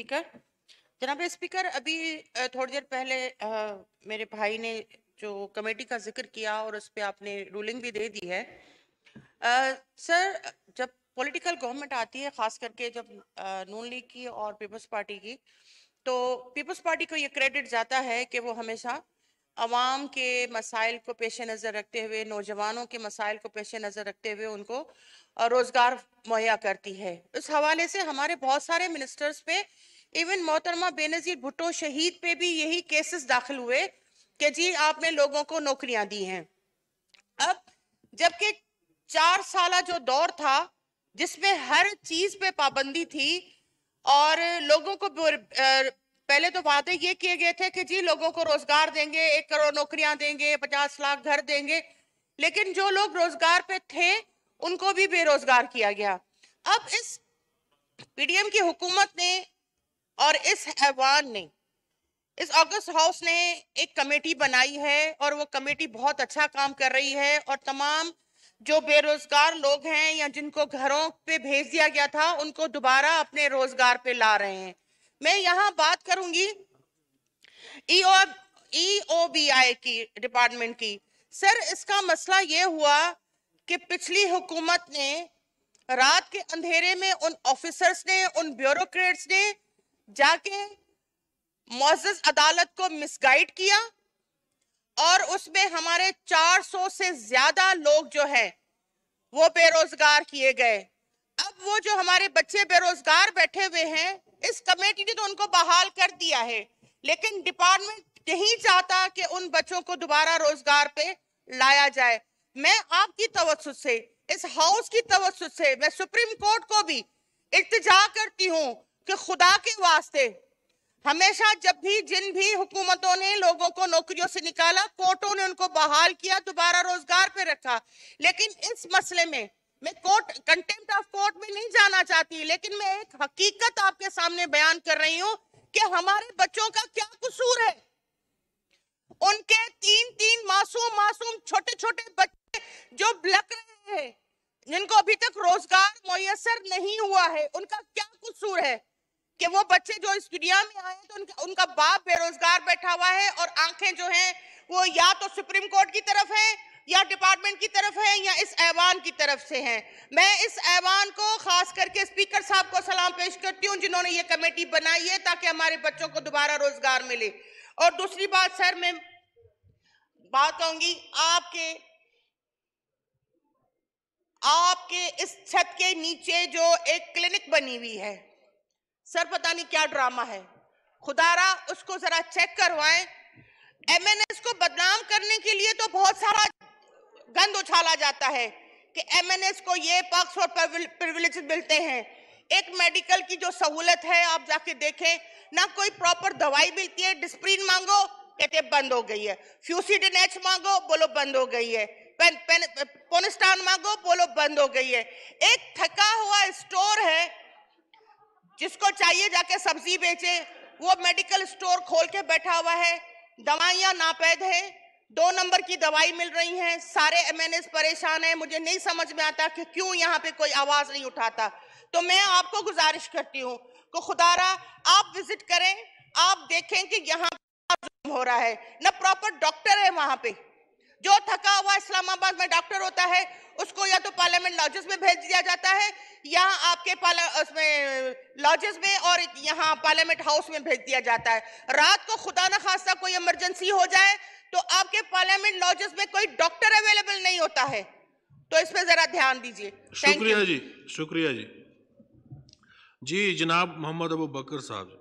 speaker जनाब speaker अभी थोड़ी देर पहले आ, मेरे भाई ने जो कमेटी का जिक्र किया और उस पर आपने रूलिंग भी दे दी है आ, सर जब पॉलिटिकल गवर्नमेंट आती है खास करके जब नून लीग की और पीपल्स पार्टी की तो पीपल्स पार्टी को ये क्रेडिट जाता है कि वो हमेशा आवाम के मसाइल को पेश नज़र रखते हुए नौजवानों के मसाइल को पेश नज़र रखते हुए उनको रोज़गार मुहैया करती है उस हवाले से हमारे बहुत सारे मिनिस्टर्स पे इवन मोहतरमा बेनज़ीर भुट्टो शहीद पे भी यही केसेस दाखिल हुए कि जी आपने लोगों को नौकरियां दी हैं अब जबकि चार साल जो दौर था जिसमें हर चीज़ पे पाबंदी थी और लोगों को पहले तो वादे ये किए गए थे कि जी लोगों को रोजगार देंगे एक करोड़ नौकरियां देंगे पचास लाख घर देंगे लेकिन जो लोग रोजगार पे थे उनको भी बेरोजगार किया गया अब इस पीडीएम की हुकूमत ने और इस ऐवान ने इस ऑगस्ट हाउस ने एक कमेटी बनाई है और वो कमेटी बहुत अच्छा काम कर रही है और तमाम जो बेरोजगार लोग हैं या जिनको घरों पे भेज दिया गया था उनको दोबारा अपने रोजगार पे ला रहे हैं मैं यहाँ बात करूंगी ईओ ईओबीआई की डिपार्टमेंट की सर इसका मसला ये हुआ कि पिछली हुकूमत ने रात के अंधेरे में उन ऑफिसर्स ने उन ब्यूरोक्रेट्स ने जाके मोज अदालत को मिसगाइड किया और उसमें हमारे 400 से ज्यादा लोग जो है वो बेरोजगार किए गए अब वो जो हमारे बच्चे बेरोजगार बैठे हुए हैं इस कमेटी ने तो उनको बहाल कर दिया है लेकिन डिपार्टमेंट नहीं चाहता कि उन बच्चों को दोबारा रोजगार पे लाया जाए मैं आपकी तवसत से इस हाउस की तवसत से मैं सुप्रीम कोर्ट को भी इल्तजा करती हूँ कि खुदा के वास्ते हमेशा जब भी जिन भी हुकूमतों ने लोगों को नौकरियों से निकाला कोर्टों ने उनको बहाल किया दोबारा रोजगार पे रखा लेकिन इस मसले में मैं कोर्ट कंटेम्प्ट ऑफ कोर्ट में नहीं जाना चाहती लेकिन मैं एक हकीकत आपके सामने बयान कर रही हूँ कि हमारे बच्चों का क्या कसूर है उनके तीन तीन मासूम मासूम छोटे छोटे बच्चे जो लग रहे हैं जिनको अभी तक रोजगार मुयसर नहीं हुआ है उनका क्या कसूर है कि वो बच्चे जो इस दुनिया में आए तो उनका उनका बाप बेरोजगार बैठा हुआ है और आंखें जो हैं वो या तो सुप्रीम कोर्ट की तरफ है या डिपार्टमेंट की तरफ है या इस ऐवान की तरफ से है मैं इस ऐवान को खास करके स्पीकर साहब को सलाम पेश करती हूँ जिन्होंने ये कमेटी बनाई है ताकि हमारे बच्चों को दोबारा रोजगार मिले और दूसरी बात सर मैं बात कहूंगी आपके आपके इस छत के नीचे जो एक क्लिनिक बनी हुई है सर पता नहीं क्या ड्रामा है खुदारा उसको जरा चेक करवाएं एमएनएस को बदनाम करने के लिए तो बहुत सारा गंद उछाला जाता है कि एमएनएस को ये पक्ष और प्रिविलेज मिलते हैं एक मेडिकल की जो सहूलत है आप जाके देखें ना कोई प्रॉपर दवाई मिलती है डिस्प्रीन मांगो कहते बंद हो गई है फ्यूसीडन एच मांगो बोलो बंद हो गई है पेन पेन पोनिस्टान मांगो बोलो बंद हो गई है एक थका हुआ स्टोर है जिसको चाहिए जाके सब्जी बेचे वो मेडिकल स्टोर खोल के बैठा हुआ है दवाइयाँ नापैद हैं दो नंबर की दवाई मिल रही है सारे एम परेशान हैं मुझे नहीं समझ में आता कि क्यों यहाँ पे कोई आवाज़ नहीं उठाता तो मैं आपको गुजारिश करती हूँ को खुदारा आप विजिट करें आप देखें कि यहाँ हो रहा है न प्रॉपर डॉक्टर है वहां पे जो थका हुआ इस्लामाबाद में डॉक्टर होता है उसको या तो पार्लियामेंट लॉजेस में भेज दिया जाता है या आपके उसमें लॉजेस में और यहाँ पार्लियामेंट हाउस में भेज दिया जाता है रात को खुदा न खासा कोई इमरजेंसी हो जाए तो आपके पार्लियामेंट लॉजेस में कोई डॉक्टर अवेलेबल नहीं होता है तो इस पर जरा ध्यान दीजिए शुक्रिया जी शुक्रिया जी जी जनाब मोहम्मद अबू बकर साहब